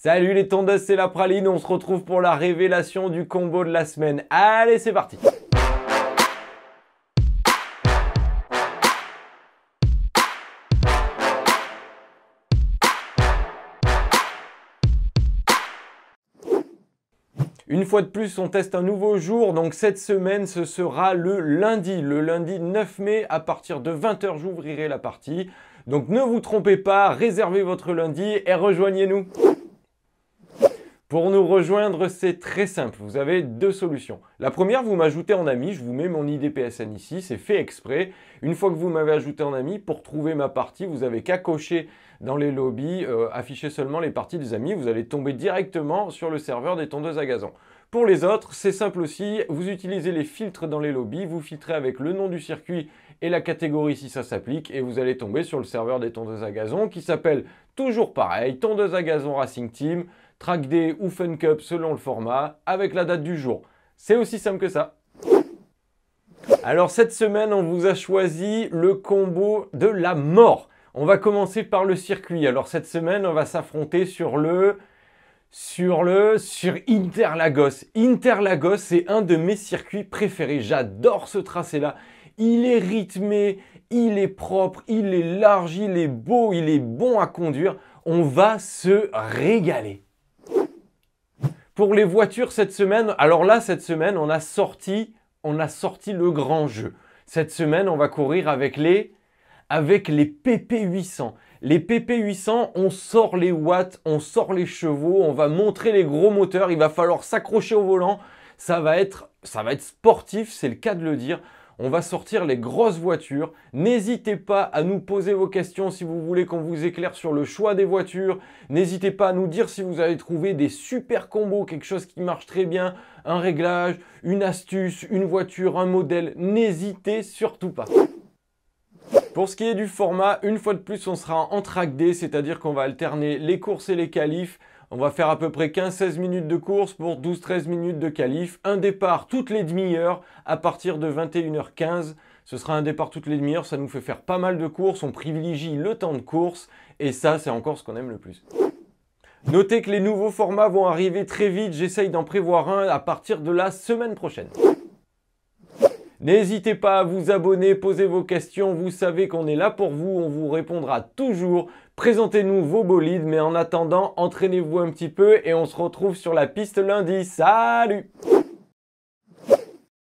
Salut les tondeuses, c'est la praline, on se retrouve pour la révélation du combo de la semaine. Allez, c'est parti Une fois de plus, on teste un nouveau jour, donc cette semaine, ce sera le lundi, le lundi 9 mai, à partir de 20h, j'ouvrirai la partie. Donc ne vous trompez pas, réservez votre lundi et rejoignez-nous pour nous rejoindre, c'est très simple. Vous avez deux solutions. La première, vous m'ajoutez en ami. Je vous mets mon ID PSN ici. C'est fait exprès. Une fois que vous m'avez ajouté en ami, pour trouver ma partie, vous avez qu'à cocher dans les lobbies, euh, afficher seulement les parties des amis. Vous allez tomber directement sur le serveur des tondeuses à gazon. Pour les autres, c'est simple aussi. Vous utilisez les filtres dans les lobbies. Vous filtrez avec le nom du circuit et la catégorie si ça s'applique. Et vous allez tomber sur le serveur des tondeuses à gazon qui s'appelle toujours pareil, tondeuse à gazon Racing Team track day ou fun cup selon le format, avec la date du jour. C'est aussi simple que ça. Alors cette semaine, on vous a choisi le combo de la mort. On va commencer par le circuit. Alors cette semaine, on va s'affronter sur le sur le sur Interlagos. Interlagos, c'est un de mes circuits préférés. J'adore ce tracé-là. Il est rythmé, il est propre, il est large, il est beau, il est bon à conduire. On va se régaler. Pour les voitures cette semaine, alors là, cette semaine, on a sorti, on a sorti le grand jeu. Cette semaine, on va courir avec les, avec les PP800. Les PP800, on sort les watts, on sort les chevaux, on va montrer les gros moteurs, il va falloir s'accrocher au volant. Ça va être, ça va être sportif, c'est le cas de le dire on va sortir les grosses voitures. N'hésitez pas à nous poser vos questions si vous voulez qu'on vous éclaire sur le choix des voitures. N'hésitez pas à nous dire si vous avez trouvé des super combos, quelque chose qui marche très bien, un réglage, une astuce, une voiture, un modèle. N'hésitez surtout pas. Pour ce qui est du format, une fois de plus, on sera en track D, c'est-à-dire qu'on va alterner les courses et les qualifs. On va faire à peu près 15-16 minutes de course pour 12-13 minutes de calife. Un départ toutes les demi-heures à partir de 21h15. Ce sera un départ toutes les demi-heures, ça nous fait faire pas mal de courses, on privilégie le temps de course et ça c'est encore ce qu'on aime le plus. Notez que les nouveaux formats vont arriver très vite, j'essaye d'en prévoir un à partir de la semaine prochaine. N'hésitez pas à vous abonner, poser vos questions, vous savez qu'on est là pour vous, on vous répondra toujours. Présentez-nous vos bolides, mais en attendant, entraînez-vous un petit peu et on se retrouve sur la piste lundi. Salut